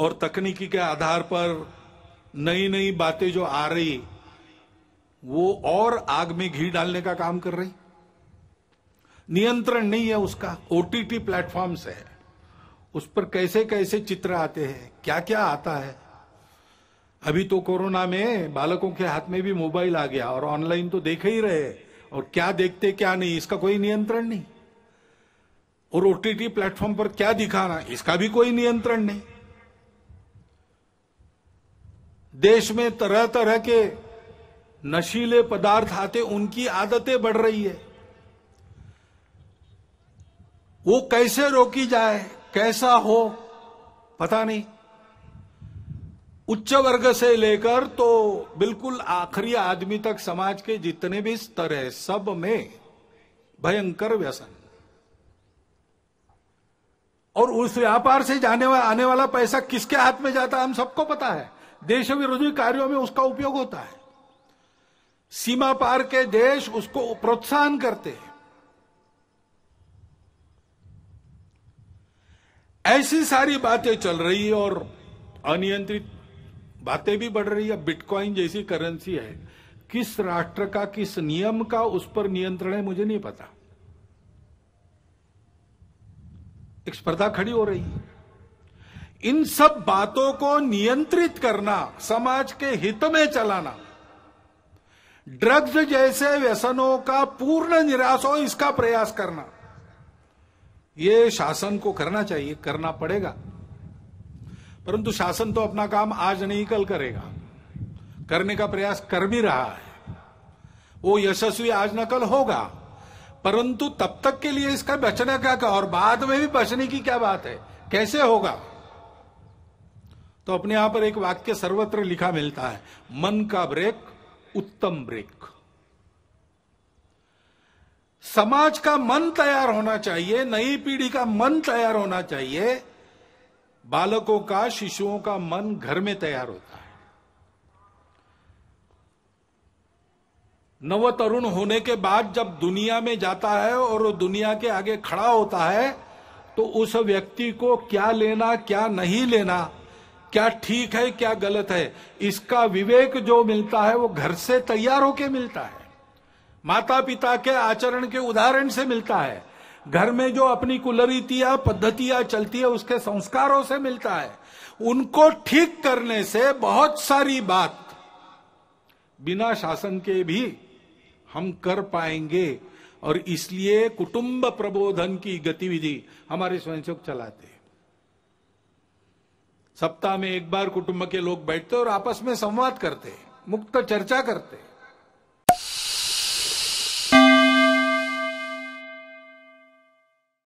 और तकनीकी के आधार पर नई नई बातें जो आ रही वो और आग में घी डालने का काम कर रही नियंत्रण नहीं है उसका ओटीटी से है उस पर कैसे कैसे चित्र आते हैं क्या क्या आता है अभी तो कोरोना में बालकों के हाथ में भी मोबाइल आ गया और ऑनलाइन तो देख ही रहे और क्या देखते क्या नहीं इसका कोई नियंत्रण नहीं और ओटीटी प्लेटफॉर्म पर क्या दिखाना इसका भी कोई नियंत्रण नहीं देश में तरह तरह के नशीले पदार्थ आते उनकी आदतें बढ़ रही है वो कैसे रोकी जाए कैसा हो पता नहीं उच्च वर्ग से लेकर तो बिल्कुल आखिरी आदमी तक समाज के जितने भी स्तर है सब में भयंकर व्यसन और उस व्यापार से जाने वा, आने वाला पैसा किसके हाथ में जाता है हम सबको पता है देश विरोधी कार्यो में उसका उपयोग होता है सीमा पार के देश उसको प्रोत्साहन करते हैं ऐसी सारी बातें चल रही है और अनियंत्रित बातें भी बढ़ रही है बिटकॉइन जैसी करेंसी है किस राष्ट्र का किस नियम का उस पर नियंत्रण है मुझे नहीं पता एक स्पर्धा खड़ी हो रही है इन सब बातों को नियंत्रित करना समाज के हित में चलाना ड्रग्स जैसे व्यसनों का पूर्ण निराश हो इसका प्रयास करना ये शासन को करना चाहिए करना पड़ेगा परंतु शासन तो अपना काम आज नहीं कल करेगा करने का प्रयास कर भी रहा है वो यशस्वी आज न कल होगा परंतु तब तक के लिए इसका बचने का, का और बाद में भी बचने की क्या बात है कैसे होगा तो अपने यहां पर एक वाक्य सर्वत्र लिखा मिलता है मन का ब्रेक उत्तम ब्रेक समाज का मन तैयार होना चाहिए नई पीढ़ी का मन तैयार होना चाहिए बालकों का शिशुओं का मन घर में तैयार होता है नवतरुण होने के बाद जब दुनिया में जाता है और वो दुनिया के आगे खड़ा होता है तो उस व्यक्ति को क्या लेना क्या नहीं लेना क्या ठीक है क्या गलत है इसका विवेक जो मिलता है वो घर से तैयार होके मिलता है माता पिता के आचरण के उदाहरण से मिलता है घर में जो अपनी कुलरीतियां पद्धतियां चलती है उसके संस्कारों से मिलता है उनको ठीक करने से बहुत सारी बात बिना शासन के भी हम कर पाएंगे और इसलिए कुटुंब प्रबोधन की गतिविधि हमारे स्वयंसेवक चलाते हैं सप्ताह में एक बार कुटुंब के लोग बैठते और आपस में संवाद करते मुक्त चर्चा करते